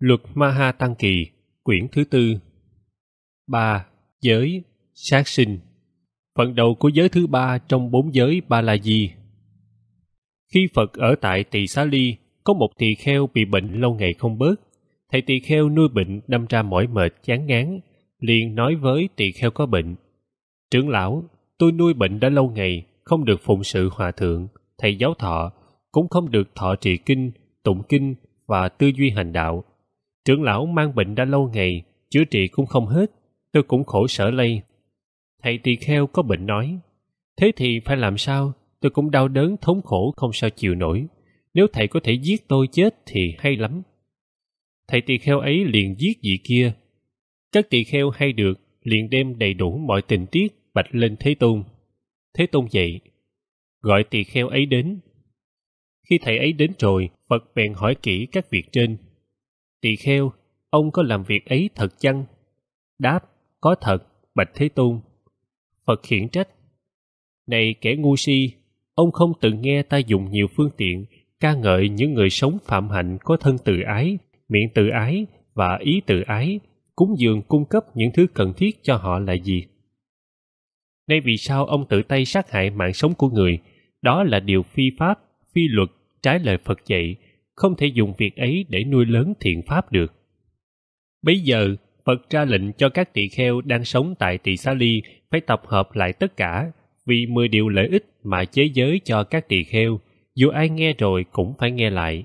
Luật Maha Tăng Kỳ, quyển thứ tư. 3. Giới, sát sinh. Phần đầu của giới thứ ba trong bốn giới ba la di. Khi Phật ở tại Tỳ Xá Ly, có một tỳ kheo bị bệnh lâu ngày không bớt. Thầy tỳ kheo nuôi bệnh đâm ra mỏi mệt, chán ngán, liền nói với tỳ kheo có bệnh. Trưởng lão, tôi nuôi bệnh đã lâu ngày, không được phụng sự hòa thượng, thầy giáo thọ, cũng không được thọ trì kinh, tụng kinh và tư duy hành đạo Trưởng lão mang bệnh đã lâu ngày, chữa trị cũng không hết, tôi cũng khổ sở lây. Thầy tỳ kheo có bệnh nói, thế thì phải làm sao, tôi cũng đau đớn thống khổ không sao chịu nổi. Nếu thầy có thể giết tôi chết thì hay lắm. Thầy tỳ kheo ấy liền giết vị kia. Các tỳ kheo hay được, liền đem đầy đủ mọi tình tiết bạch lên Thế Tôn. Thế Tôn dậy, gọi tỳ kheo ấy đến. Khi thầy ấy đến rồi, Phật bèn hỏi kỹ các việc trên. Tỳ kheo, ông có làm việc ấy thật chăng? Đáp, có thật, Bạch Thế Tôn. Phật khiển trách. Này kẻ ngu si, ông không từng nghe ta dùng nhiều phương tiện ca ngợi những người sống phạm hạnh có thân từ ái, miệng từ ái và ý từ ái, cúng dường cung cấp những thứ cần thiết cho họ là gì? Nay vì sao ông tự tay sát hại mạng sống của người? Đó là điều phi pháp, phi luật, trái lời Phật dạy, không thể dùng việc ấy để nuôi lớn thiện pháp được bấy giờ phật ra lệnh cho các tỳ kheo đang sống tại tỳ xá ly phải tập hợp lại tất cả vì mười điều lợi ích mà chế giới cho các tỳ kheo dù ai nghe rồi cũng phải nghe lại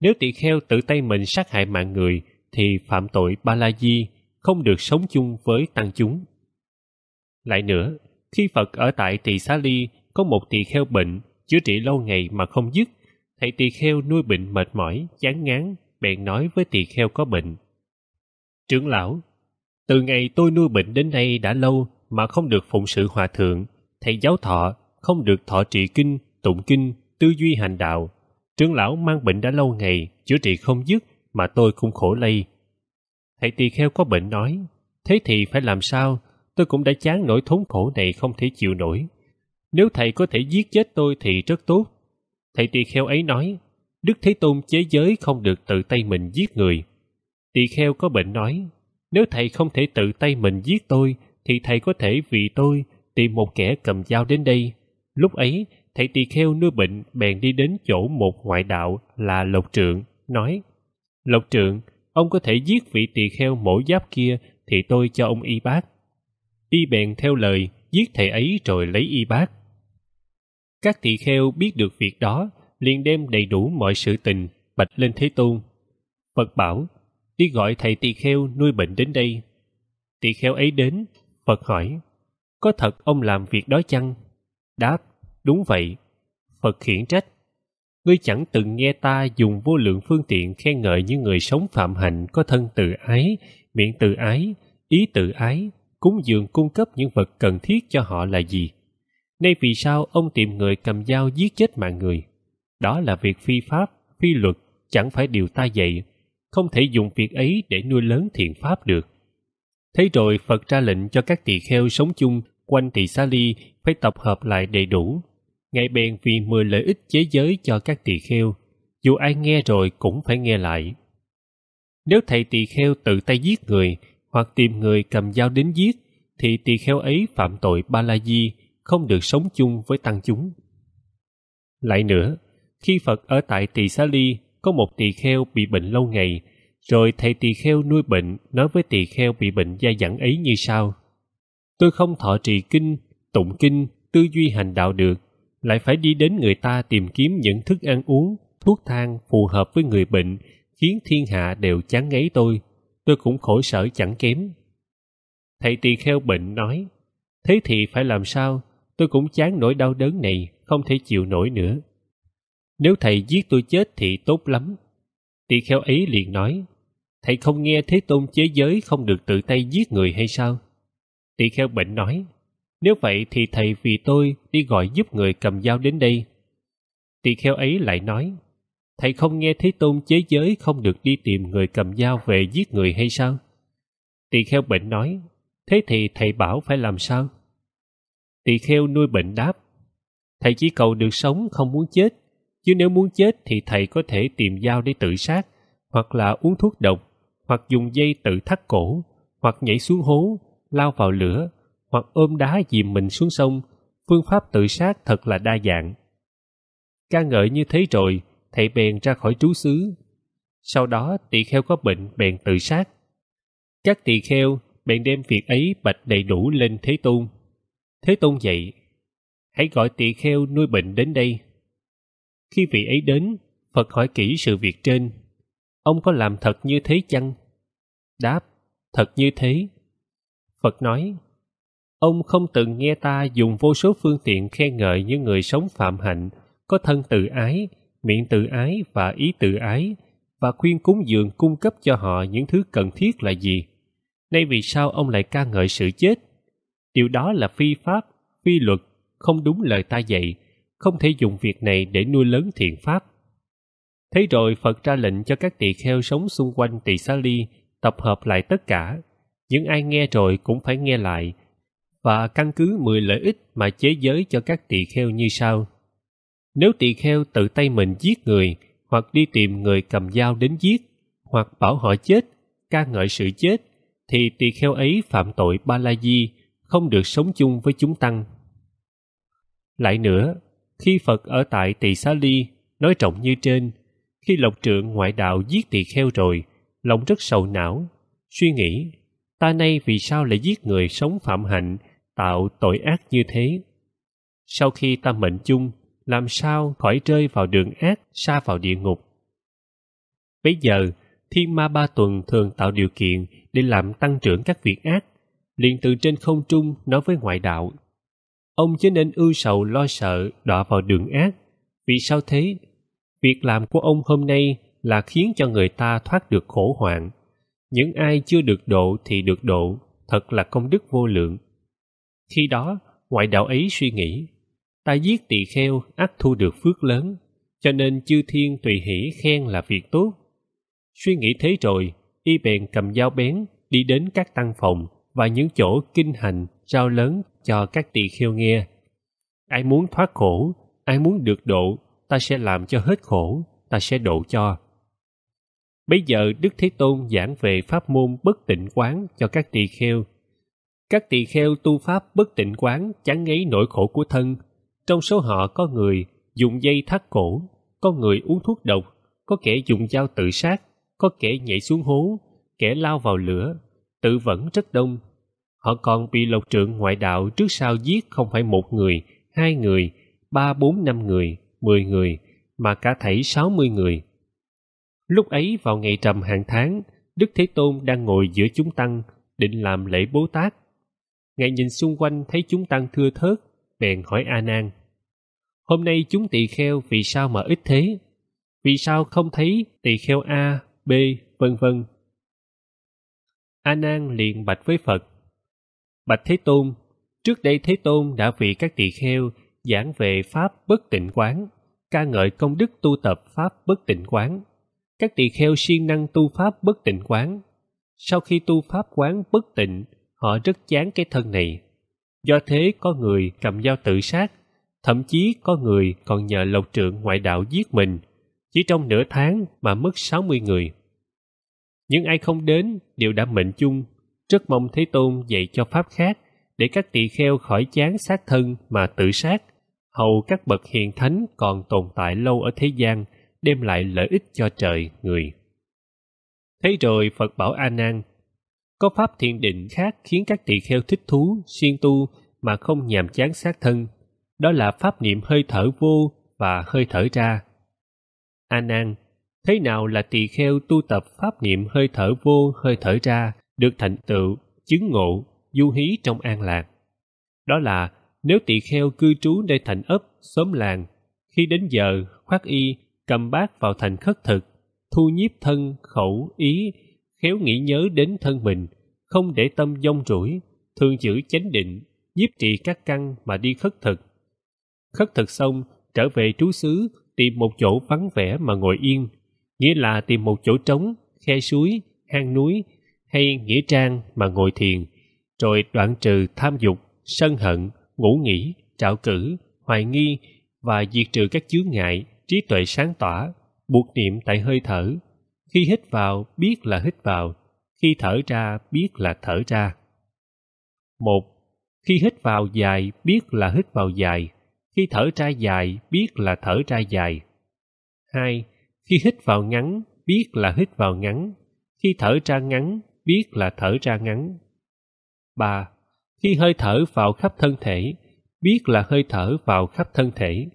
nếu tỳ kheo tự tay mình sát hại mạng người thì phạm tội ba la di không được sống chung với tăng chúng lại nữa khi phật ở tại tỳ xá ly có một tỳ kheo bệnh chữa trị lâu ngày mà không dứt thầy tỳ kheo nuôi bệnh mệt mỏi chán ngán bèn nói với tỳ kheo có bệnh trưởng lão từ ngày tôi nuôi bệnh đến nay đã lâu mà không được phụng sự hòa thượng thầy giáo thọ không được thọ trị kinh tụng kinh tư duy hành đạo trưởng lão mang bệnh đã lâu ngày chữa trị không dứt mà tôi cũng khổ lây thầy tỳ kheo có bệnh nói thế thì phải làm sao tôi cũng đã chán nỗi thống khổ này không thể chịu nổi nếu thầy có thể giết chết tôi thì rất tốt thầy tỳ kheo ấy nói đức thế tôn chế giới không được tự tay mình giết người tỳ kheo có bệnh nói nếu thầy không thể tự tay mình giết tôi thì thầy có thể vì tôi tìm một kẻ cầm dao đến đây lúc ấy thầy tỳ kheo nuôi bệnh bèn đi đến chỗ một ngoại đạo là lộc trượng nói lộc trượng ông có thể giết vị tỳ kheo mổ giáp kia thì tôi cho ông y bác y bèn theo lời giết thầy ấy rồi lấy y bác các tỳ kheo biết được việc đó liền đem đầy đủ mọi sự tình bạch lên thế tôn phật bảo đi gọi thầy tỳ kheo nuôi bệnh đến đây tỳ kheo ấy đến phật hỏi có thật ông làm việc đó chăng đáp đúng vậy phật khiển trách ngươi chẳng từng nghe ta dùng vô lượng phương tiện khen ngợi những người sống phạm hạnh có thân từ ái miệng từ ái ý từ ái cúng dường cung cấp những vật cần thiết cho họ là gì nay vì sao ông tìm người cầm dao giết chết mạng người đó là việc phi pháp phi luật chẳng phải điều ta dạy không thể dùng việc ấy để nuôi lớn thiện pháp được thế rồi phật ra lệnh cho các tỳ kheo sống chung quanh tỳ xá ly phải tập hợp lại đầy đủ ngài bèn vì mười lợi ích chế giới cho các tỳ kheo dù ai nghe rồi cũng phải nghe lại nếu thầy tỳ kheo tự tay giết người hoặc tìm người cầm dao đến giết thì tỳ kheo ấy phạm tội ba la di không được sống chung với tăng chúng. Lại nữa, khi Phật ở tại Tỳ Xá Ly, có một tỳ kheo bị bệnh lâu ngày, rồi thầy tỳ kheo nuôi bệnh nói với tỳ kheo bị bệnh gia dẫn ấy như sau. Tôi không thọ trì kinh, tụng kinh, tư duy hành đạo được, lại phải đi đến người ta tìm kiếm những thức ăn uống, thuốc thang phù hợp với người bệnh, khiến thiên hạ đều chán ngấy tôi. Tôi cũng khổ sở chẳng kém. Thầy tỳ kheo bệnh nói, thế thì phải làm sao? tôi cũng chán nỗi đau đớn này, không thể chịu nổi nữa. Nếu thầy giết tôi chết thì tốt lắm. Tỳ kheo ấy liền nói, thầy không nghe Thế Tôn chế giới không được tự tay giết người hay sao? Tỳ kheo bệnh nói, nếu vậy thì thầy vì tôi đi gọi giúp người cầm dao đến đây. Tỳ kheo ấy lại nói, thầy không nghe Thế Tôn chế giới không được đi tìm người cầm dao về giết người hay sao? Tỳ kheo bệnh nói, thế thì thầy bảo phải làm sao? tỳ kheo nuôi bệnh đáp thầy chỉ cầu được sống không muốn chết chứ nếu muốn chết thì thầy có thể tìm dao để tự sát hoặc là uống thuốc độc hoặc dùng dây tự thắt cổ hoặc nhảy xuống hố lao vào lửa hoặc ôm đá dìm mình xuống sông phương pháp tự sát thật là đa dạng ca ngợi như thế rồi thầy bèn ra khỏi trú xứ sau đó tỳ kheo có bệnh bèn tự sát các tỳ kheo bèn đem việc ấy bạch đầy đủ lên thế tôn Thế Tôn dạy, hãy gọi tỳ kheo nuôi bệnh đến đây. Khi vị ấy đến, Phật hỏi kỹ sự việc trên. Ông có làm thật như thế chăng? Đáp, thật như thế. Phật nói, ông không từng nghe ta dùng vô số phương tiện khen ngợi những người sống phạm hạnh, có thân tự ái, miệng tự ái và ý tự ái, và khuyên cúng dường cung cấp cho họ những thứ cần thiết là gì. Nay vì sao ông lại ca ngợi sự chết? điều đó là phi pháp phi luật không đúng lời ta dạy không thể dùng việc này để nuôi lớn thiện pháp thế rồi phật ra lệnh cho các tỳ kheo sống xung quanh tỳ xá ly tập hợp lại tất cả những ai nghe rồi cũng phải nghe lại và căn cứ 10 lợi ích mà chế giới cho các tỳ kheo như sau. Nếu tỳ kheo tự tay mình giết người hoặc đi tìm người cầm dao đến giết hoặc bảo họ chết, ca ngợi sự chết thì tỳ kheo ấy phạm tội ba la di không được sống chung với chúng tăng. Lại nữa, khi Phật ở tại Tỳ Xá Ly nói trọng như trên, khi lộc trượng ngoại đạo giết tỳ kheo rồi, lòng rất sầu não, suy nghĩ, ta nay vì sao lại giết người sống phạm hạnh, tạo tội ác như thế? Sau khi ta mệnh chung, làm sao khỏi rơi vào đường ác, xa vào địa ngục? Bây giờ, thiên ma ba tuần thường tạo điều kiện để làm tăng trưởng các việc ác liền từ trên không trung nói với ngoại đạo ông chớ nên ưu sầu lo sợ đọa vào đường ác vì sao thế việc làm của ông hôm nay là khiến cho người ta thoát được khổ hoạn những ai chưa được độ thì được độ thật là công đức vô lượng khi đó ngoại đạo ấy suy nghĩ ta giết tỳ kheo ắt thu được phước lớn cho nên chư thiên tùy hỷ khen là việc tốt suy nghĩ thế rồi y bèn cầm dao bén đi đến các tăng phòng và những chỗ kinh hành rao lớn cho các tỳ kheo nghe. Ai muốn thoát khổ, ai muốn được độ, ta sẽ làm cho hết khổ, ta sẽ độ cho. Bây giờ Đức Thế Tôn giảng về pháp môn bất tịnh quán cho các tỳ kheo. Các tỳ kheo tu pháp bất tịnh quán chẳng ngấy nỗi khổ của thân. Trong số họ có người dùng dây thắt cổ, có người uống thuốc độc, có kẻ dùng dao tự sát, có kẻ nhảy xuống hố, kẻ lao vào lửa, tự vẫn rất đông. Họ còn bị lộc trượng ngoại đạo trước sau giết không phải một người, hai người, ba bốn năm người, mười người, mà cả thảy sáu mươi người. Lúc ấy vào ngày trầm hàng tháng, Đức Thế Tôn đang ngồi giữa chúng tăng, định làm lễ Bố Tát. Ngài nhìn xung quanh thấy chúng tăng thưa thớt, bèn hỏi A Nan: "Hôm nay chúng tỳ kheo vì sao mà ít thế? Vì sao không thấy tỳ kheo A, B, vân vân?" a nan liền bạch với phật bạch thế tôn trước đây thế tôn đã vì các tỳ kheo giảng về pháp bất tịnh quán ca ngợi công đức tu tập pháp bất tịnh quán các tỳ kheo siêng năng tu pháp bất tịnh quán sau khi tu pháp quán bất tịnh họ rất chán cái thân này do thế có người cầm dao tự sát thậm chí có người còn nhờ lộc trượng ngoại đạo giết mình chỉ trong nửa tháng mà mất 60 người những ai không đến đều đã mệnh chung rất mong thế tôn dạy cho pháp khác để các tỳ kheo khỏi chán sát thân mà tự sát hầu các bậc hiền thánh còn tồn tại lâu ở thế gian đem lại lợi ích cho trời người thế rồi phật bảo a nan có pháp thiền định khác khiến các tỳ kheo thích thú xuyên tu mà không nhàm chán sát thân đó là pháp niệm hơi thở vô và hơi thở ra a nan thế nào là tỳ kheo tu tập pháp niệm hơi thở vô hơi thở ra được thành tựu chứng ngộ du hí trong an lạc đó là nếu tỳ kheo cư trú nơi thành ấp xóm làng khi đến giờ khoác y cầm bát vào thành khất thực thu nhiếp thân khẩu ý khéo nghĩ nhớ đến thân mình không để tâm dông rủi thường giữ chánh định nhiếp trị các căn mà đi khất thực khất thực xong trở về trú xứ tìm một chỗ vắng vẻ mà ngồi yên nghĩa là tìm một chỗ trống khe suối hang núi hay nghĩa trang mà ngồi thiền rồi đoạn trừ tham dục sân hận ngủ nghỉ trạo cử hoài nghi và diệt trừ các chướng ngại trí tuệ sáng tỏa buộc niệm tại hơi thở khi hít vào biết là hít vào khi thở ra biết là thở ra một khi hít vào dài biết là hít vào dài khi thở ra dài biết là thở ra dài hai khi hít vào ngắn biết là hít vào ngắn khi thở ra ngắn biết là thở ra ngắn ba khi hơi thở vào khắp thân thể biết là hơi thở vào khắp thân thể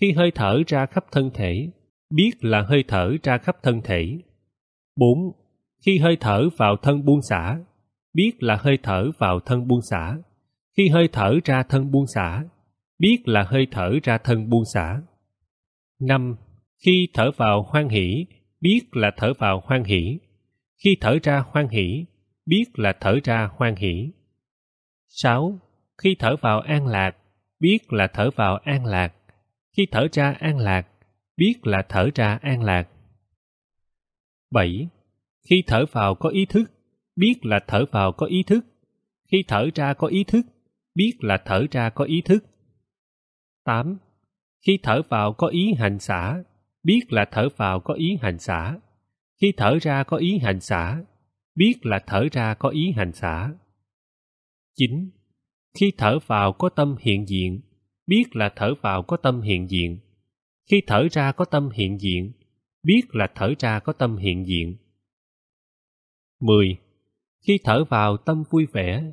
khi hơi thở ra khắp thân thể biết là hơi thở ra khắp thân thể bốn khi hơi thở vào thân buông xả biết là hơi thở vào thân buông xả khi hơi thở ra thân buông xả biết là hơi thở ra thân buông xả năm khi thở vào hoan hỷ biết là thở vào hoan hỷ khi thở ra hoan hỷ biết là thở ra hoan hỷ sáu Khi thở vào an lạc, biết là thở vào an lạc. Khi thở ra an lạc, biết là thở ra an lạc. bảy Khi thở vào có ý thức, biết là thở vào có ý thức. Khi thở ra có ý thức, biết là thở ra có ý thức. tám Khi thở vào có ý hành xả, biết là thở vào có ý hành xả khi thở ra có ý hành xả biết là thở ra có ý hành xả chín khi thở vào có tâm hiện diện biết là thở vào có tâm hiện diện khi thở ra có tâm hiện diện biết là thở ra có tâm hiện diện mười Khi thở vào tâm vui vẻ,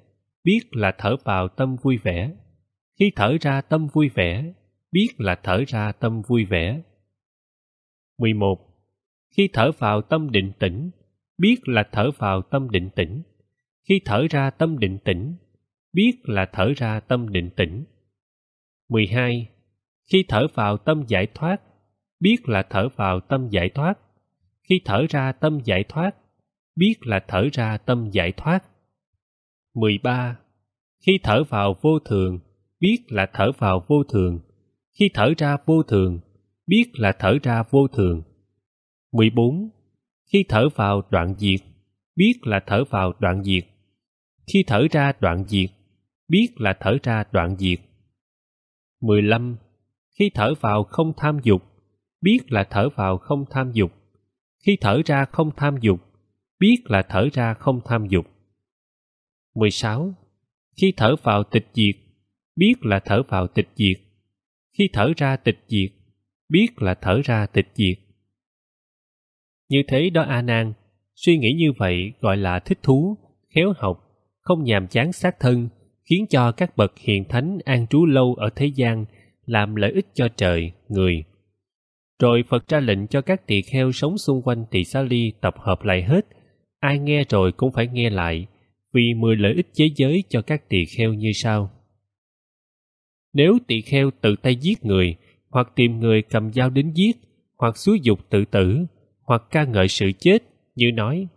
biết là thở vào tâm vui vẻ. Khi thở ra tâm vui vẻ, biết là thở ra tâm vui vẻ. 11. Khi thở vào tâm định tĩnh, biết là thở vào tâm định tĩnh. Khi thở ra tâm định tĩnh, biết là thở ra tâm định tĩnh. 12. Khi thở vào tâm giải thoát, biết là thở vào tâm giải thoát. Khi thở ra tâm giải thoát, biết là thở ra tâm giải thoát. 13. Khi thở vào vô thường, biết là thở vào vô thường. Khi thở ra vô thường, biết là thở ra vô thường. 14. Khi thở vào đoạn diệt, biết là thở vào đoạn diệt. Khi thở ra đoạn diệt, biết là thở ra đoạn diệt. 15. Khi thở vào không tham dục, biết là thở vào không tham dục. Khi thở ra không tham dục, biết là thở ra không tham dục. 16. Khi thở vào tịch diệt, biết là thở vào tịch diệt. Khi thở ra tịch diệt, biết là thở ra tịch diệt. Như thế đó A Nan, suy nghĩ như vậy gọi là thích thú, khéo học, không nhàm chán xác thân, khiến cho các bậc hiền thánh an trú lâu ở thế gian, làm lợi ích cho trời, người. Rồi Phật ra lệnh cho các tỳ kheo sống xung quanh tỳ xá ly tập hợp lại hết, ai nghe rồi cũng phải nghe lại, vì mười lợi ích chế giới cho các tỳ kheo như sau. Nếu tỳ kheo tự tay giết người, hoặc tìm người cầm dao đến giết, hoặc xúi dục tự tử, hoặc ca ngợi sự chết như nói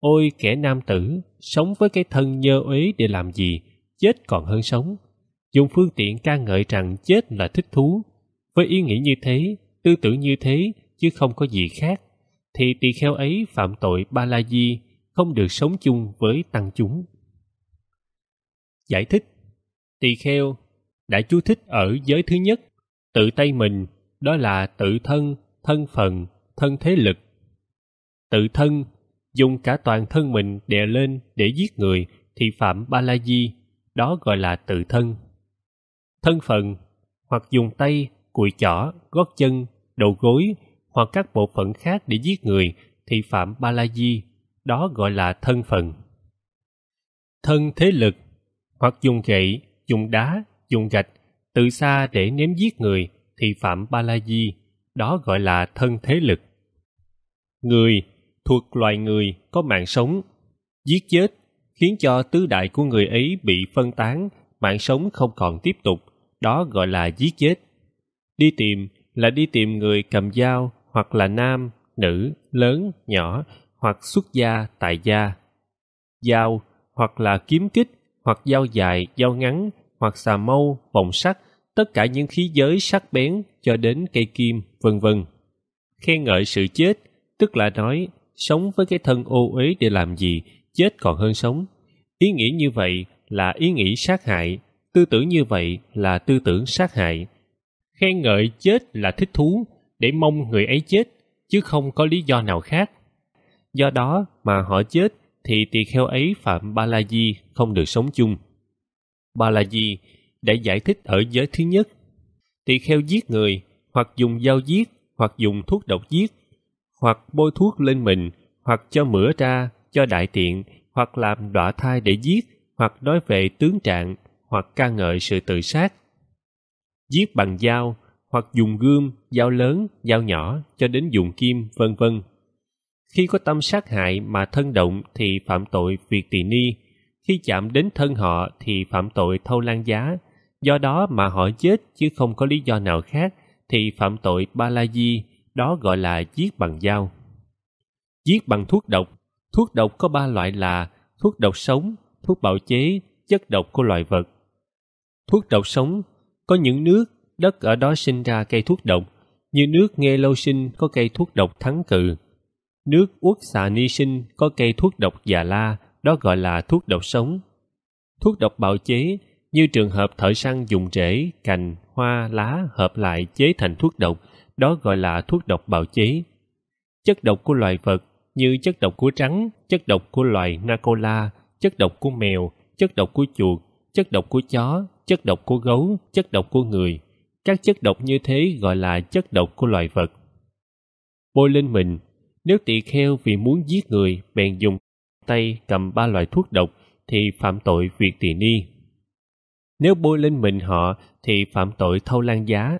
Ôi kẻ nam tử, sống với cái thân nhơ uế để làm gì, chết còn hơn sống. Dùng phương tiện ca ngợi rằng chết là thích thú. Với ý nghĩ như thế, tư tưởng như thế, chứ không có gì khác, thì tỳ kheo ấy phạm tội ba la di, không được sống chung với tăng chúng. Giải thích Tỳ kheo đã chú thích ở giới thứ nhất tự tay mình đó là tự thân thân phần thân thế lực tự thân dùng cả toàn thân mình đè lên để giết người thì phạm ba la di đó gọi là tự thân thân phần hoặc dùng tay cùi chỏ gót chân đầu gối hoặc các bộ phận khác để giết người thì phạm ba la di đó gọi là thân phần thân thế lực hoặc dùng gậy dùng đá dùng gạch từ xa để ném giết người thì phạm ba la di đó gọi là thân thế lực người thuộc loài người có mạng sống giết chết khiến cho tứ đại của người ấy bị phân tán mạng sống không còn tiếp tục đó gọi là giết chết đi tìm là đi tìm người cầm dao hoặc là nam nữ lớn nhỏ hoặc xuất gia tại gia dao hoặc là kiếm kích hoặc dao dài dao ngắn hoặc xà mâu, vòng sắt, tất cả những khí giới sắc bén cho đến cây kim, vân vân. Khen ngợi sự chết, tức là nói sống với cái thân ô uế để làm gì, chết còn hơn sống. Ý nghĩ như vậy là ý nghĩ sát hại, tư tưởng như vậy là tư tưởng sát hại. Khen ngợi chết là thích thú, để mong người ấy chết, chứ không có lý do nào khác. Do đó mà họ chết thì tỳ kheo ấy phạm ba la di không được sống chung bà là gì để giải thích ở giới thứ nhất. Tỳ kheo giết người, hoặc dùng dao giết, hoặc dùng thuốc độc giết, hoặc bôi thuốc lên mình, hoặc cho mửa ra, cho đại tiện, hoặc làm đọa thai để giết, hoặc nói về tướng trạng, hoặc ca ngợi sự tự sát. Giết bằng dao, hoặc dùng gươm, dao lớn, dao nhỏ, cho đến dùng kim, vân vân. Khi có tâm sát hại mà thân động thì phạm tội việc tỳ ni, khi chạm đến thân họ thì phạm tội thâu lan giá, do đó mà họ chết chứ không có lý do nào khác thì phạm tội ba la di, đó gọi là giết bằng dao. Giết bằng thuốc độc, thuốc độc có ba loại là thuốc độc sống, thuốc bào chế, chất độc của loài vật. Thuốc độc sống có những nước, đất ở đó sinh ra cây thuốc độc, như nước nghe lâu sinh có cây thuốc độc thắng cự, nước uất xà ni sinh có cây thuốc độc già la đó gọi là thuốc độc sống. Thuốc độc bào chế như trường hợp thợ săn dùng rễ, cành, hoa, lá hợp lại chế thành thuốc độc, đó gọi là thuốc độc bào chế. Chất độc của loài vật như chất độc của trắng, chất độc của loài Nacola, chất độc của mèo, chất độc của chuột, chất độc của chó, chất độc của gấu, chất độc của người. Các chất độc như thế gọi là chất độc của loài vật. Bôi lên mình, nếu tỳ kheo vì muốn giết người bèn dùng tay cầm ba loại thuốc độc thì phạm tội việc tỳ ni. Nếu bôi lên mình họ thì phạm tội thâu lan giá.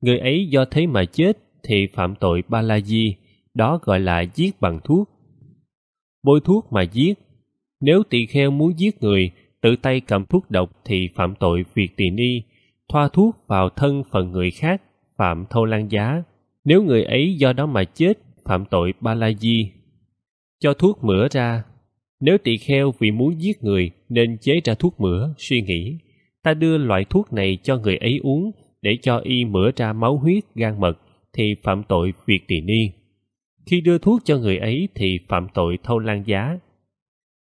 Người ấy do thế mà chết thì phạm tội ba la di, đó gọi là giết bằng thuốc. Bôi thuốc mà giết. Nếu tỳ kheo muốn giết người, tự tay cầm thuốc độc thì phạm tội việc tỳ ni, thoa thuốc vào thân phần người khác, phạm thâu lan giá. Nếu người ấy do đó mà chết, phạm tội ba la di. Cho thuốc mửa ra nếu tỳ kheo vì muốn giết người nên chế ra thuốc mửa, suy nghĩ, ta đưa loại thuốc này cho người ấy uống để cho y mửa ra máu huyết, gan mật, thì phạm tội việc tỳ ni. Khi đưa thuốc cho người ấy thì phạm tội thâu lan giá.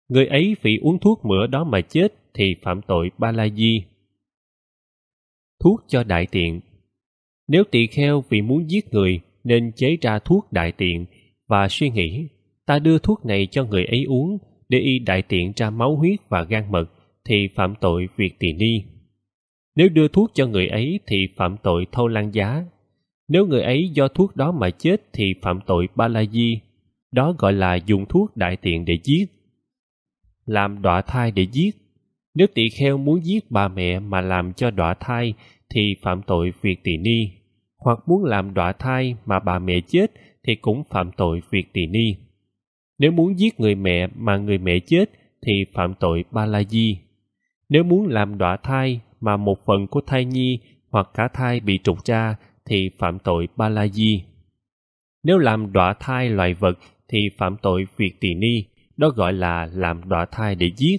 Người ấy vì uống thuốc mửa đó mà chết thì phạm tội ba la di. Thuốc cho đại tiện Nếu tỳ kheo vì muốn giết người nên chế ra thuốc đại tiện và suy nghĩ ta đưa thuốc này cho người ấy uống để y đại tiện ra máu huyết và gan mật thì phạm tội việc tỳ ni. Nếu đưa thuốc cho người ấy thì phạm tội thâu lan giá. Nếu người ấy do thuốc đó mà chết thì phạm tội ba la di. Đó gọi là dùng thuốc đại tiện để giết. Làm đọa thai để giết. Nếu tỳ kheo muốn giết bà mẹ mà làm cho đọa thai thì phạm tội việc tỳ ni. Hoặc muốn làm đọa thai mà bà mẹ chết thì cũng phạm tội việc tỳ ni. Nếu muốn giết người mẹ mà người mẹ chết thì phạm tội ba la di. Nếu muốn làm đọa thai mà một phần của thai nhi hoặc cả thai bị trục ra thì phạm tội ba la di. Nếu làm đọa thai loài vật thì phạm tội việc tỳ ni, đó gọi là làm đọa thai để giết.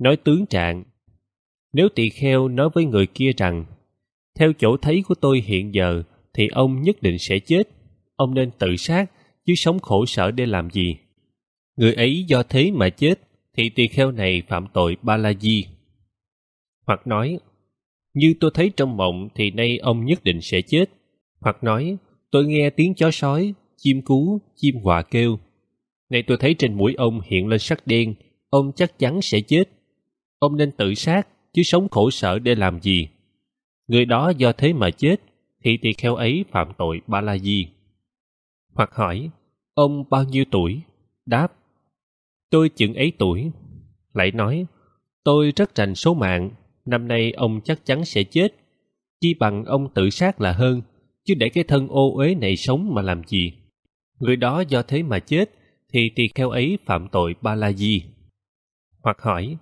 Nói tướng trạng Nếu tỳ kheo nói với người kia rằng theo chỗ thấy của tôi hiện giờ thì ông nhất định sẽ chết, ông nên tự sát chứ sống khổ sở để làm gì. Người ấy do thế mà chết, thì tỳ kheo này phạm tội ba la di. Hoặc nói, như tôi thấy trong mộng thì nay ông nhất định sẽ chết. Hoặc nói, tôi nghe tiếng chó sói, chim cú, chim quạ kêu. Nay tôi thấy trên mũi ông hiện lên sắc đen, ông chắc chắn sẽ chết. Ông nên tự sát, chứ sống khổ sở để làm gì. Người đó do thế mà chết, thì tỳ kheo ấy phạm tội ba la di hoặc hỏi ông bao nhiêu tuổi đáp tôi chừng ấy tuổi lại nói tôi rất rành số mạng năm nay ông chắc chắn sẽ chết chi bằng ông tự sát là hơn chứ để cái thân ô uế này sống mà làm gì người đó do thế mà chết thì tỳ kheo ấy phạm tội ba la di hoặc hỏi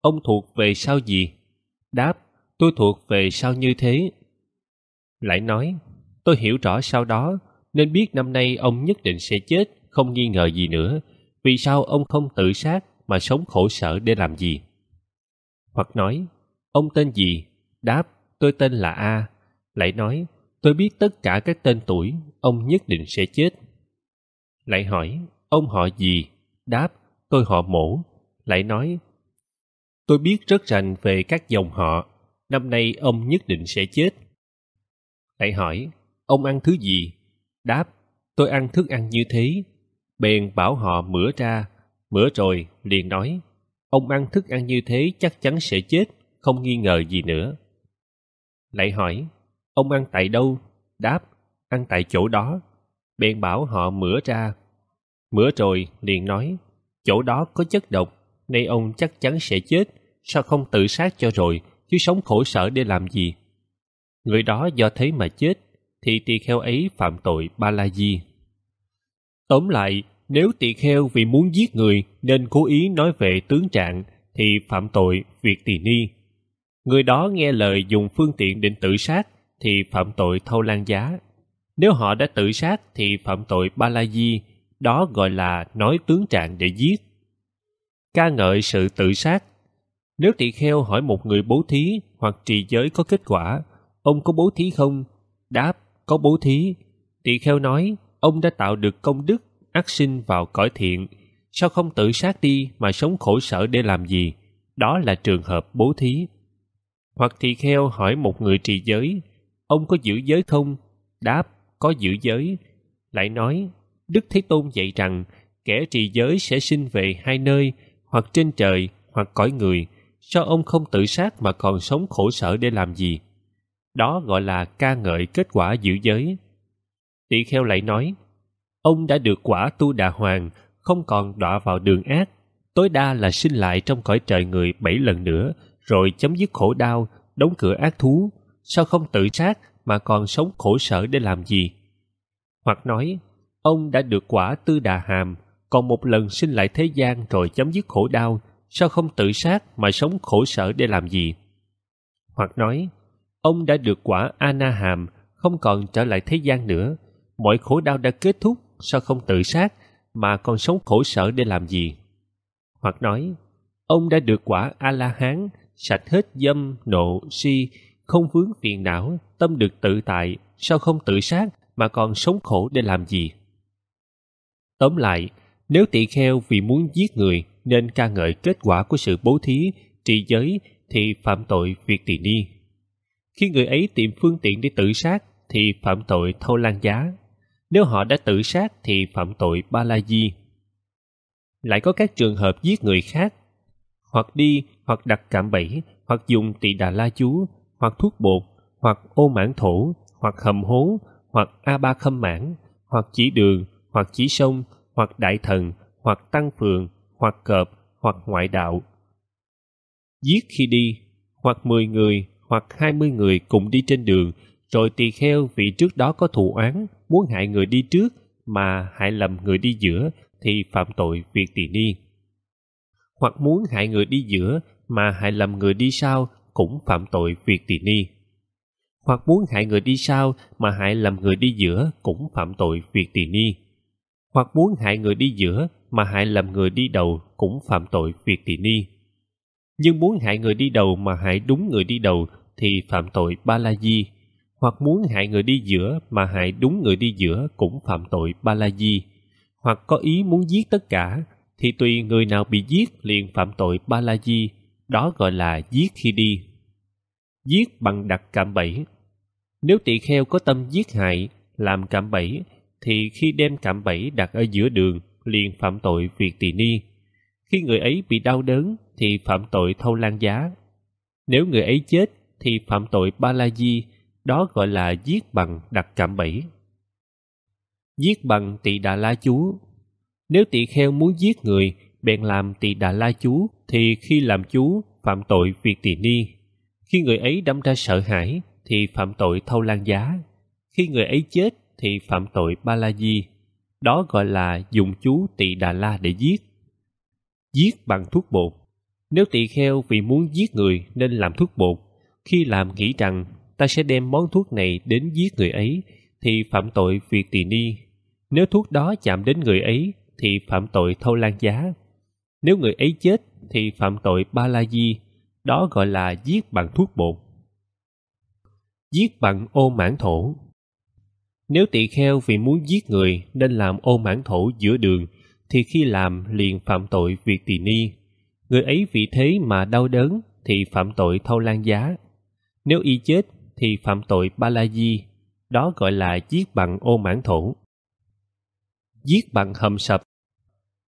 ông thuộc về sao gì đáp tôi thuộc về sao như thế lại nói tôi hiểu rõ sau đó nên biết năm nay ông nhất định sẽ chết, không nghi ngờ gì nữa. Vì sao ông không tự sát mà sống khổ sở để làm gì? Hoặc nói, ông tên gì? Đáp, tôi tên là A. Lại nói, tôi biết tất cả các tên tuổi, ông nhất định sẽ chết. Lại hỏi, ông họ gì? Đáp, tôi họ mổ. Lại nói, tôi biết rất rành về các dòng họ, năm nay ông nhất định sẽ chết. Lại hỏi, ông ăn thứ gì? đáp tôi ăn thức ăn như thế bèn bảo họ mửa ra mửa rồi liền nói ông ăn thức ăn như thế chắc chắn sẽ chết không nghi ngờ gì nữa lại hỏi ông ăn tại đâu đáp ăn tại chỗ đó bèn bảo họ mửa ra mửa rồi liền nói chỗ đó có chất độc nay ông chắc chắn sẽ chết sao không tự sát cho rồi chứ sống khổ sở để làm gì người đó do thế mà chết thì tỳ kheo ấy phạm tội ba la di. Tóm lại, nếu tỳ kheo vì muốn giết người nên cố ý nói về tướng trạng thì phạm tội việc tỳ ni. Người đó nghe lời dùng phương tiện định tự sát thì phạm tội thâu lan giá. Nếu họ đã tự sát thì phạm tội ba la di, đó gọi là nói tướng trạng để giết. Ca ngợi sự tự sát Nếu tỳ kheo hỏi một người bố thí hoặc trì giới có kết quả, ông có bố thí không? Đáp, có bố thí. Tỳ kheo nói, ông đã tạo được công đức, ác sinh vào cõi thiện. Sao không tự sát đi mà sống khổ sở để làm gì? Đó là trường hợp bố thí. Hoặc tỳ kheo hỏi một người trì giới, ông có giữ giới không? Đáp, có giữ giới. Lại nói, Đức Thế Tôn dạy rằng, kẻ trì giới sẽ sinh về hai nơi, hoặc trên trời, hoặc cõi người. Sao ông không tự sát mà còn sống khổ sở để làm gì? Đó gọi là ca ngợi kết quả giữ giới. Tỳ kheo lại nói, ông đã được quả tu đà hoàng, không còn đọa vào đường ác, tối đa là sinh lại trong cõi trời người bảy lần nữa, rồi chấm dứt khổ đau, đóng cửa ác thú. Sao không tự sát mà còn sống khổ sở để làm gì? Hoặc nói, ông đã được quả tư đà hàm, còn một lần sinh lại thế gian rồi chấm dứt khổ đau, sao không tự sát mà sống khổ sở để làm gì? Hoặc nói, Ông đã được quả Anaham, không còn trở lại thế gian nữa. Mọi khổ đau đã kết thúc, sao không tự sát mà còn sống khổ sở để làm gì? Hoặc nói, ông đã được quả A-la-hán, sạch hết dâm, nộ, si, không vướng phiền não, tâm được tự tại, sao không tự sát mà còn sống khổ để làm gì? Tóm lại, nếu tỳ kheo vì muốn giết người nên ca ngợi kết quả của sự bố thí, trì giới thì phạm tội việc tỳ ni. Khi người ấy tìm phương tiện để tự sát thì phạm tội thâu lan giá. Nếu họ đã tự sát thì phạm tội ba la di. Lại có các trường hợp giết người khác, hoặc đi, hoặc đặt cạm bẫy, hoặc dùng tỳ đà la chú, hoặc thuốc bột, hoặc ô mãn thổ, hoặc hầm hố, hoặc a ba khâm mãn, hoặc chỉ đường, hoặc chỉ sông, hoặc đại thần, hoặc tăng phường, hoặc cợp, hoặc ngoại đạo. Giết khi đi, hoặc mười người, hoặc hai mươi người cùng đi trên đường rồi tỳ kheo vì trước đó có thù oán muốn hại người đi trước mà hại lầm người đi giữa thì phạm tội việc tỳ ni hoặc muốn hại người đi giữa mà hại lầm người đi sau cũng phạm tội việc tỳ ni hoặc muốn hại người đi sau mà hại lầm người đi giữa cũng phạm tội việc tỳ ni hoặc muốn hại người đi giữa mà hại lầm người đi đầu cũng phạm tội việc tỳ ni nhưng muốn hại người đi đầu mà hại đúng người đi đầu thì phạm tội ba la di hoặc muốn hại người đi giữa mà hại đúng người đi giữa cũng phạm tội ba la di hoặc có ý muốn giết tất cả thì tùy người nào bị giết liền phạm tội ba la di đó gọi là giết khi đi giết bằng đặt cạm bẫy nếu tỳ kheo có tâm giết hại làm cạm bẫy thì khi đem cạm bẫy đặt ở giữa đường liền phạm tội việc tỳ ni khi người ấy bị đau đớn thì phạm tội thâu lan giá nếu người ấy chết thì phạm tội ba la di, đó gọi là giết bằng đặt cạm bẫy. Giết bằng tỳ đà la chú Nếu tỳ kheo muốn giết người, bèn làm tỳ đà la chú, thì khi làm chú, phạm tội việc tỳ ni. Khi người ấy đâm ra sợ hãi, thì phạm tội thâu lan giá. Khi người ấy chết, thì phạm tội ba la di. Đó gọi là dùng chú tỳ đà la để giết. Giết bằng thuốc bột nếu tỳ kheo vì muốn giết người nên làm thuốc bột khi làm nghĩ rằng ta sẽ đem món thuốc này đến giết người ấy thì phạm tội việc tỳ ni nếu thuốc đó chạm đến người ấy thì phạm tội thâu lan giá nếu người ấy chết thì phạm tội ba la di đó gọi là giết bằng thuốc bột giết bằng ô mãn thổ nếu tỳ kheo vì muốn giết người nên làm ô mãn thổ giữa đường thì khi làm liền phạm tội việc tỳ ni người ấy vì thế mà đau đớn thì phạm tội thâu lan giá nếu y chết thì phạm tội ba la di, đó gọi là giết bằng ô mãn thổ. Giết bằng hầm sập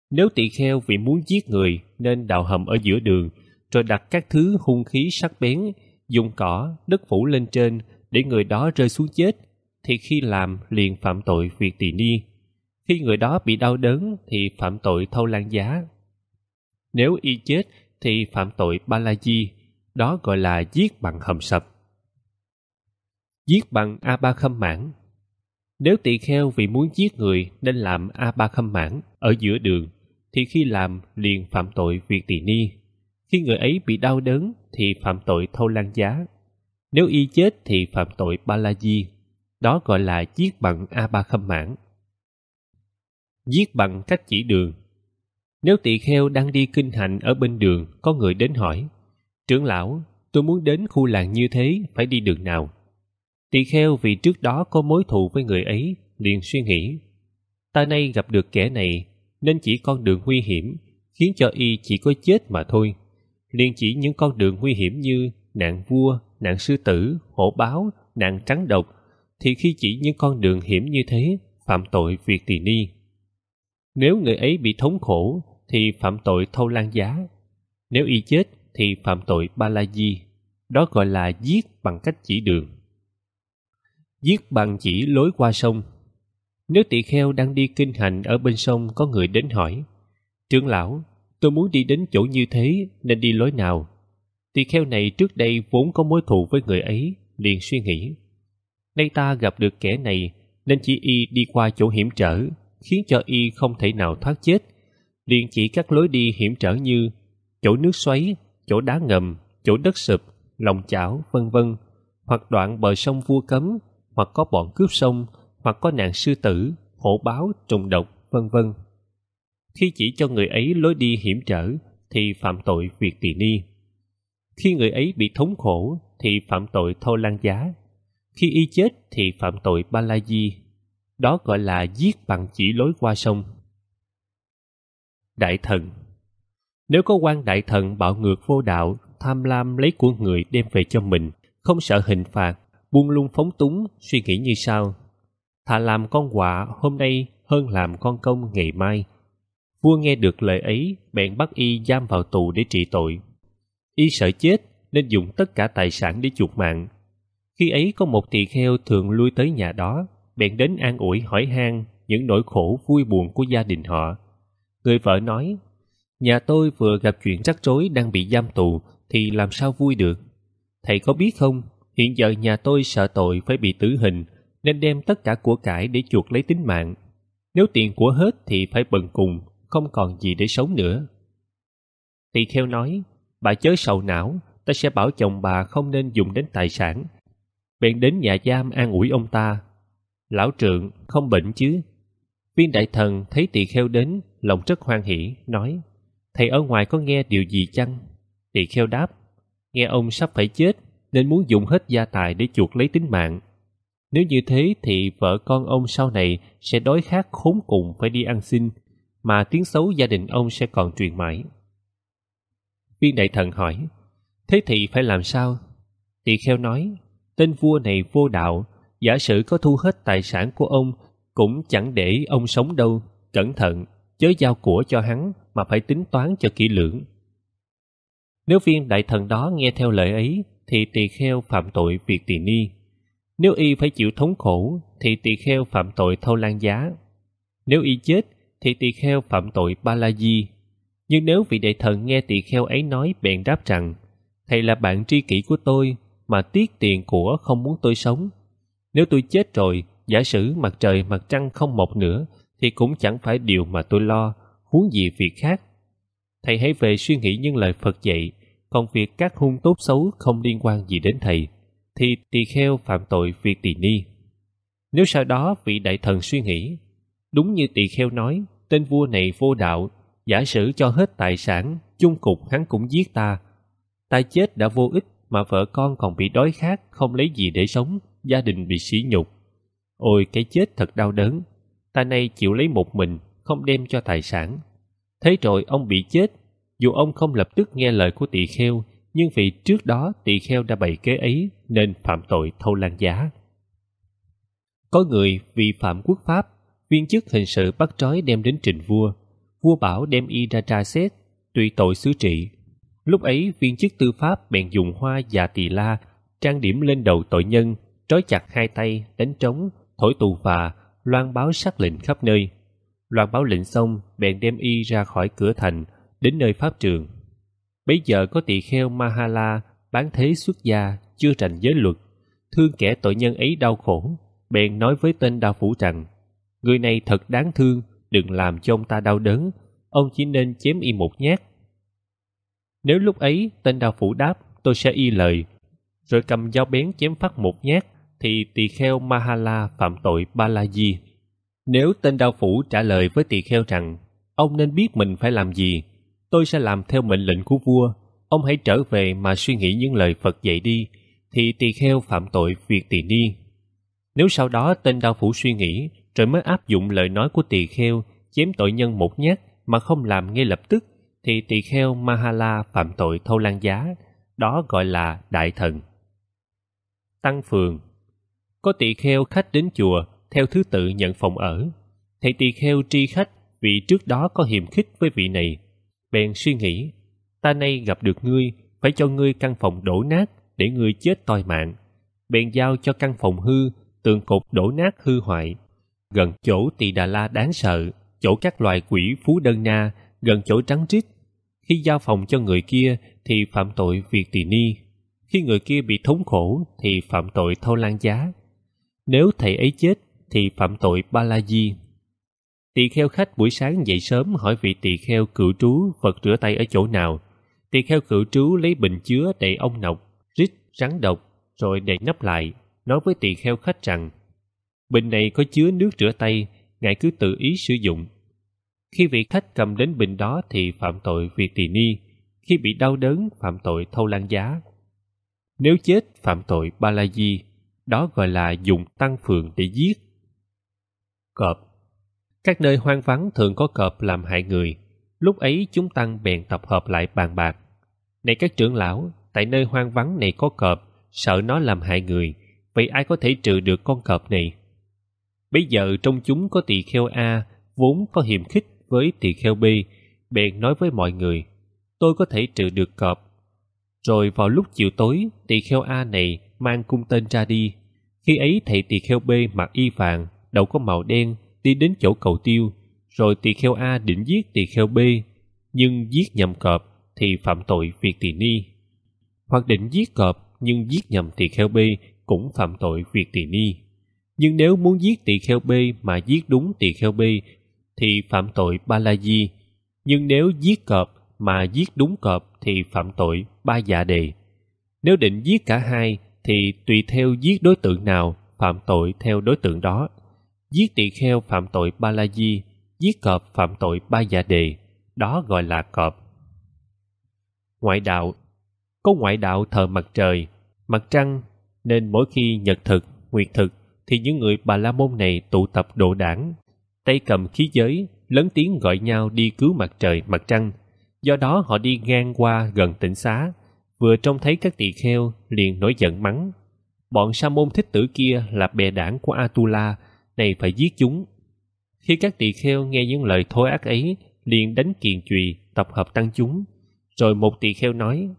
Nếu tỳ kheo vì muốn giết người nên đào hầm ở giữa đường, rồi đặt các thứ hung khí sắc bén, dùng cỏ, đất phủ lên trên để người đó rơi xuống chết, thì khi làm liền phạm tội việc tỳ ni. Khi người đó bị đau đớn thì phạm tội thâu lan giá. Nếu y chết thì phạm tội ba la di đó gọi là giết bằng hầm sập. Giết bằng a ba khâm mãn Nếu tỳ kheo vì muốn giết người nên làm a ba khâm mãn ở giữa đường, thì khi làm liền phạm tội việc tỳ ni. Khi người ấy bị đau đớn thì phạm tội thâu lan giá. Nếu y chết thì phạm tội ba la di. Đó gọi là giết bằng a ba khâm mãn. Giết bằng cách chỉ đường nếu tỳ kheo đang đi kinh hành ở bên đường có người đến hỏi trưởng lão tôi muốn đến khu làng như thế phải đi đường nào tỳ kheo vì trước đó có mối thù với người ấy liền suy nghĩ ta nay gặp được kẻ này nên chỉ con đường nguy hiểm khiến cho y chỉ có chết mà thôi liền chỉ những con đường nguy hiểm như nạn vua nạn sư tử hổ báo nạn trắng độc thì khi chỉ những con đường hiểm như thế phạm tội việc tỳ ni nếu người ấy bị thống khổ thì phạm tội thâu lan giá nếu y chết thì phạm tội ba la di, đó gọi là giết bằng cách chỉ đường. Giết bằng chỉ lối qua sông. Nếu tỳ kheo đang đi kinh hành ở bên sông có người đến hỏi, trưởng lão, tôi muốn đi đến chỗ như thế nên đi lối nào? Tỳ kheo này trước đây vốn có mối thù với người ấy, liền suy nghĩ. Nay ta gặp được kẻ này nên chỉ y đi qua chỗ hiểm trở, khiến cho y không thể nào thoát chết. Liền chỉ các lối đi hiểm trở như chỗ nước xoáy chỗ đá ngầm, chỗ đất sụp, lòng chảo, vân vân, hoặc đoạn bờ sông vua cấm, hoặc có bọn cướp sông, hoặc có nạn sư tử, hổ báo, trùng độc, vân vân. Khi chỉ cho người ấy lối đi hiểm trở thì phạm tội việc tỳ ni. Khi người ấy bị thống khổ thì phạm tội thô lan giá. Khi y chết thì phạm tội ba la di. Đó gọi là giết bằng chỉ lối qua sông. Đại thần nếu có quan đại thần bạo ngược vô đạo, tham lam lấy của người đem về cho mình, không sợ hình phạt, buông lung phóng túng, suy nghĩ như sau. Thà làm con quả hôm nay hơn làm con công ngày mai. Vua nghe được lời ấy, bèn bắt y giam vào tù để trị tội. Y sợ chết nên dùng tất cả tài sản để chuộc mạng. Khi ấy có một tỳ kheo thường lui tới nhà đó, bèn đến an ủi hỏi han những nỗi khổ vui buồn của gia đình họ. Người vợ nói, Nhà tôi vừa gặp chuyện rắc rối đang bị giam tù thì làm sao vui được. Thầy có biết không, hiện giờ nhà tôi sợ tội phải bị tử hình nên đem tất cả của cải để chuộc lấy tính mạng. Nếu tiền của hết thì phải bần cùng, không còn gì để sống nữa. Tỳ kheo nói, bà chớ sầu não, ta sẽ bảo chồng bà không nên dùng đến tài sản. Bèn đến nhà giam an ủi ông ta. Lão trượng, không bệnh chứ. Viên đại thần thấy tỳ kheo đến, lòng rất hoan hỷ, nói thầy ở ngoài có nghe điều gì chăng? Tỳ kheo đáp, nghe ông sắp phải chết nên muốn dùng hết gia tài để chuộc lấy tính mạng. Nếu như thế thì vợ con ông sau này sẽ đói khát khốn cùng phải đi ăn xin, mà tiếng xấu gia đình ông sẽ còn truyền mãi. Viên đại thần hỏi, thế thì phải làm sao? Tỳ kheo nói, tên vua này vô đạo, giả sử có thu hết tài sản của ông cũng chẳng để ông sống đâu, cẩn thận, chớ giao của cho hắn mà phải tính toán cho kỹ lưỡng. Nếu viên đại thần đó nghe theo lời ấy thì tỳ kheo phạm tội việc tỳ ni. Nếu y phải chịu thống khổ thì tỳ kheo phạm tội thâu lan giá. Nếu y chết thì tỳ kheo phạm tội ba la di. Nhưng nếu vị đại thần nghe tỳ kheo ấy nói bèn đáp rằng Thầy là bạn tri kỷ của tôi mà tiếc tiền của không muốn tôi sống. Nếu tôi chết rồi, giả sử mặt trời mặt trăng không mọc nữa thì cũng chẳng phải điều mà tôi lo muốn gì việc khác. Thầy hãy về suy nghĩ những lời Phật dạy, còn việc các hung tốt xấu không liên quan gì đến thầy, thì tỳ kheo phạm tội việc tỳ ni. Nếu sau đó vị đại thần suy nghĩ, đúng như tỳ kheo nói, tên vua này vô đạo, giả sử cho hết tài sản, chung cục hắn cũng giết ta. Ta chết đã vô ích mà vợ con còn bị đói khát, không lấy gì để sống, gia đình bị sỉ nhục. Ôi cái chết thật đau đớn, ta nay chịu lấy một mình, không đem cho tài sản. Thế rồi ông bị chết, dù ông không lập tức nghe lời của tỳ kheo, nhưng vì trước đó tỳ kheo đã bày kế ấy nên phạm tội thâu lan giá. Có người vi phạm quốc pháp, viên chức hình sự bắt trói đem đến trình vua. Vua bảo đem y ra tra xét, tùy tội xứ trị. Lúc ấy viên chức tư pháp bèn dùng hoa và tỳ la trang điểm lên đầu tội nhân, trói chặt hai tay, đánh trống, thổi tù và loan báo sắc lệnh khắp nơi. Loan báo lệnh xong, bèn đem y ra khỏi cửa thành, đến nơi pháp trường. Bấy giờ có tỳ kheo Mahala bán thế xuất gia, chưa rành giới luật, thương kẻ tội nhân ấy đau khổ, bèn nói với tên đao phủ rằng, người này thật đáng thương, đừng làm cho ông ta đau đớn, ông chỉ nên chém y một nhát. Nếu lúc ấy tên đao phủ đáp, tôi sẽ y lời, rồi cầm dao bén chém phát một nhát, thì tỳ kheo Mahala phạm tội ba la di. Nếu tên đao phủ trả lời với tỳ kheo rằng ông nên biết mình phải làm gì, tôi sẽ làm theo mệnh lệnh của vua, ông hãy trở về mà suy nghĩ những lời Phật dạy đi, thì tỳ kheo phạm tội việc tỳ ni. Nếu sau đó tên đao phủ suy nghĩ rồi mới áp dụng lời nói của tỳ kheo chém tội nhân một nhát mà không làm ngay lập tức, thì tỳ kheo Mahala phạm tội thâu lan giá, đó gọi là đại thần. Tăng phường Có tỳ kheo khách đến chùa theo thứ tự nhận phòng ở thầy tỳ kheo tri khách vì trước đó có hiềm khích với vị này bèn suy nghĩ ta nay gặp được ngươi phải cho ngươi căn phòng đổ nát để ngươi chết toi mạng bèn giao cho căn phòng hư tường cột đổ nát hư hoại gần chỗ tỳ đà la đáng sợ chỗ các loài quỷ phú đơn na gần chỗ trắng trích khi giao phòng cho người kia thì phạm tội việc tỳ ni khi người kia bị thống khổ thì phạm tội thâu lan giá nếu thầy ấy chết thì phạm tội ba la di. Tỳ kheo khách buổi sáng dậy sớm hỏi vị tỳ kheo cựu trú Phật rửa tay ở chỗ nào. Tỳ kheo cựu trú lấy bình chứa đầy ông nọc, rít, rắn độc, rồi đậy nắp lại, nói với tỳ kheo khách rằng Bình này có chứa nước rửa tay, ngài cứ tự ý sử dụng. Khi vị khách cầm đến bình đó thì phạm tội vì tỳ ni, khi bị đau đớn phạm tội thâu lan giá. Nếu chết phạm tội ba la di, đó gọi là dùng tăng phường để giết Cọp Các nơi hoang vắng thường có cọp làm hại người. Lúc ấy chúng tăng bèn tập hợp lại bàn bạc. Này các trưởng lão, tại nơi hoang vắng này có cọp, sợ nó làm hại người. Vậy ai có thể trừ được con cọp này? Bây giờ trong chúng có tỳ kheo A, vốn có hiềm khích với tỳ kheo B, bèn nói với mọi người, tôi có thể trừ được cọp. Rồi vào lúc chiều tối, tỳ kheo A này mang cung tên ra đi. Khi ấy thầy tỳ kheo B mặc y vàng, đầu có màu đen đi đến chỗ cầu tiêu rồi tỳ kheo a định giết tỳ kheo b nhưng giết nhầm cọp thì phạm tội việc tỳ ni hoặc định giết cọp nhưng giết nhầm tỳ kheo b cũng phạm tội việc tỳ ni nhưng nếu muốn giết tỳ kheo b mà giết đúng tỳ kheo b thì phạm tội ba la di nhưng nếu giết cọp mà giết đúng cọp thì phạm tội ba dạ đề nếu định giết cả hai thì tùy theo giết đối tượng nào phạm tội theo đối tượng đó giết tỳ kheo phạm tội ba la di giết cọp phạm tội ba dạ đề đó gọi là cọp ngoại đạo có ngoại đạo thờ mặt trời mặt trăng nên mỗi khi nhật thực nguyệt thực thì những người bà la môn này tụ tập độ đảng tay cầm khí giới lớn tiếng gọi nhau đi cứu mặt trời mặt trăng do đó họ đi ngang qua gần tỉnh xá vừa trông thấy các tỳ kheo liền nổi giận mắng bọn sa môn thích tử kia là bè đảng của atula này phải giết chúng. Khi các tỳ kheo nghe những lời thối ác ấy, liền đánh kiền chùy tập hợp tăng chúng. Rồi một tỳ kheo nói,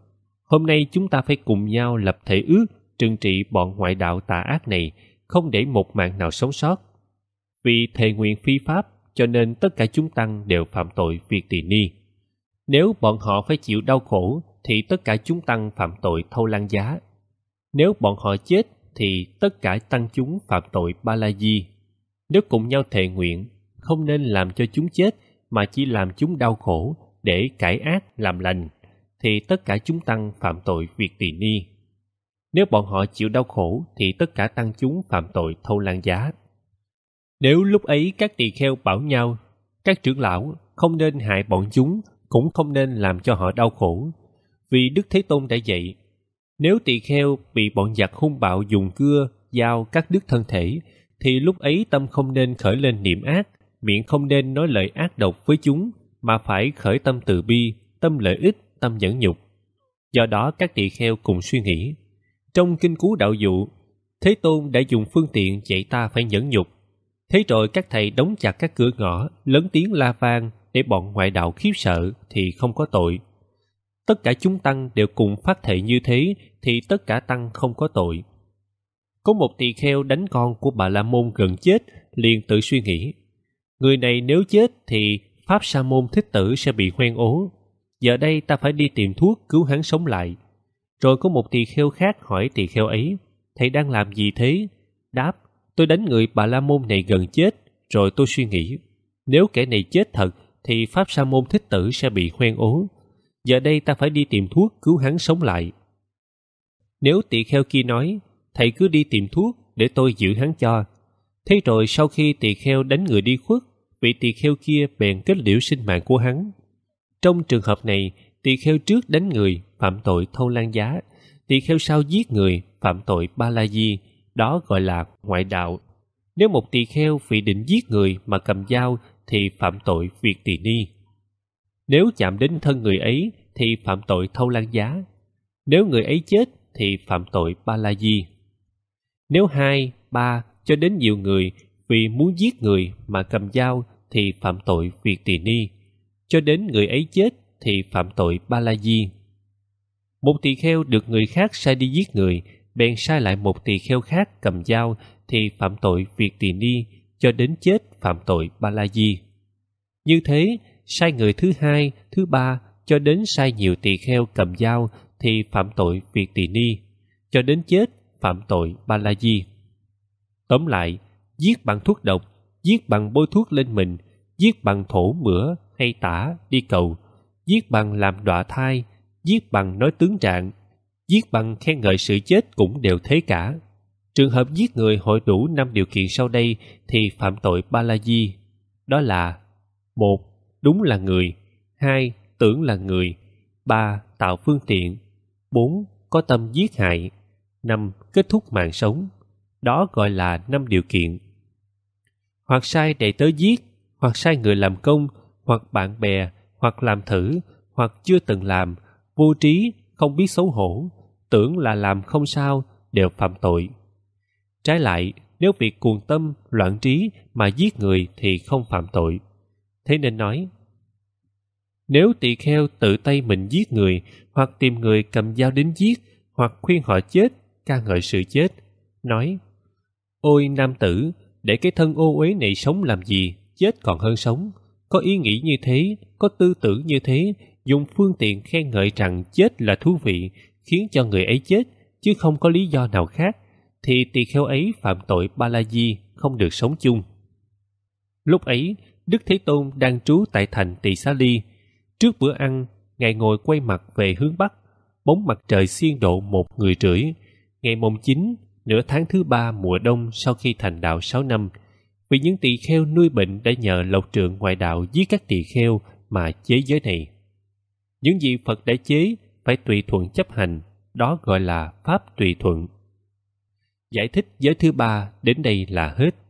hôm nay chúng ta phải cùng nhau lập thể ước trừng trị bọn ngoại đạo tà ác này, không để một mạng nào sống sót. Vì thề nguyện phi pháp, cho nên tất cả chúng tăng đều phạm tội việc tỳ ni. Nếu bọn họ phải chịu đau khổ, thì tất cả chúng tăng phạm tội thâu lan giá. Nếu bọn họ chết, thì tất cả tăng chúng phạm tội ba la di nếu cùng nhau thề nguyện không nên làm cho chúng chết mà chỉ làm chúng đau khổ để cải ác làm lành thì tất cả chúng tăng phạm tội việc tỳ ni nếu bọn họ chịu đau khổ thì tất cả tăng chúng phạm tội thâu lan giá nếu lúc ấy các tỳ kheo bảo nhau các trưởng lão không nên hại bọn chúng cũng không nên làm cho họ đau khổ vì đức thế tôn đã dạy nếu tỳ kheo bị bọn giặc hung bạo dùng cưa dao cắt đứt thân thể thì lúc ấy tâm không nên khởi lên niệm ác, miệng không nên nói lời ác độc với chúng, mà phải khởi tâm từ bi, tâm lợi ích, tâm nhẫn nhục. Do đó các tỳ kheo cùng suy nghĩ. Trong kinh cứu đạo dụ, Thế Tôn đã dùng phương tiện dạy ta phải nhẫn nhục. Thế rồi các thầy đóng chặt các cửa ngõ, lớn tiếng la vang để bọn ngoại đạo khiếp sợ thì không có tội. Tất cả chúng tăng đều cùng phát thệ như thế thì tất cả tăng không có tội. Có một tỳ kheo đánh con của bà La Môn gần chết, liền tự suy nghĩ. Người này nếu chết thì Pháp Sa Môn Thích Tử sẽ bị hoen ố. Giờ đây ta phải đi tìm thuốc cứu hắn sống lại. Rồi có một tỳ kheo khác hỏi tỳ kheo ấy, thầy đang làm gì thế? Đáp, tôi đánh người bà La Môn này gần chết, rồi tôi suy nghĩ. Nếu kẻ này chết thật, thì Pháp Sa Môn Thích Tử sẽ bị hoen ố. Giờ đây ta phải đi tìm thuốc cứu hắn sống lại. Nếu tỳ kheo kia nói, thầy cứ đi tìm thuốc để tôi giữ hắn cho. Thế rồi sau khi tỳ kheo đánh người đi khuất, vị tỳ kheo kia bèn kết liễu sinh mạng của hắn. Trong trường hợp này, tỳ kheo trước đánh người, phạm tội thâu lan giá. Tỳ kheo sau giết người, phạm tội ba la di, đó gọi là ngoại đạo. Nếu một tỳ kheo vì định giết người mà cầm dao thì phạm tội việc tỳ ni. Nếu chạm đến thân người ấy thì phạm tội thâu lan giá. Nếu người ấy chết thì phạm tội ba la di. Nếu hai, ba cho đến nhiều người vì muốn giết người mà cầm dao thì phạm tội việc tỳ ni. Cho đến người ấy chết thì phạm tội ba la di. Một tỳ kheo được người khác sai đi giết người, bèn sai lại một tỳ kheo khác cầm dao thì phạm tội việc tỳ ni cho đến chết phạm tội ba la di. Như thế, sai người thứ hai, thứ ba cho đến sai nhiều tỳ kheo cầm dao thì phạm tội việc tỳ ni, cho đến chết phạm tội ba la di tóm lại giết bằng thuốc độc giết bằng bôi thuốc lên mình giết bằng thổ mửa hay tả đi cầu giết bằng làm đọa thai giết bằng nói tướng trạng giết bằng khen ngợi sự chết cũng đều thế cả trường hợp giết người hội đủ năm điều kiện sau đây thì phạm tội ba la di đó là một đúng là người hai tưởng là người ba tạo phương tiện bốn có tâm giết hại năm kết thúc mạng sống đó gọi là năm điều kiện hoặc sai để tới giết hoặc sai người làm công hoặc bạn bè hoặc làm thử hoặc chưa từng làm vô trí không biết xấu hổ tưởng là làm không sao đều phạm tội trái lại nếu việc cuồng tâm loạn trí mà giết người thì không phạm tội thế nên nói nếu tỳ kheo tự tay mình giết người hoặc tìm người cầm dao đến giết hoặc khuyên họ chết ca ngợi sự chết nói ôi nam tử để cái thân ô uế này sống làm gì chết còn hơn sống có ý nghĩ như thế có tư tưởng như thế dùng phương tiện khen ngợi rằng chết là thú vị khiến cho người ấy chết chứ không có lý do nào khác thì tỳ kheo ấy phạm tội ba la di không được sống chung lúc ấy đức thế tôn đang trú tại thành tỳ xá ly trước bữa ăn ngài ngồi quay mặt về hướng bắc bóng mặt trời xiên độ một người rưỡi ngày mùng 9, nửa tháng thứ ba mùa đông sau khi thành đạo 6 năm, vì những tỳ kheo nuôi bệnh đã nhờ lộc trượng ngoại đạo giết các tỳ kheo mà chế giới này. Những gì Phật đã chế phải tùy thuận chấp hành, đó gọi là Pháp tùy thuận. Giải thích giới thứ ba đến đây là hết.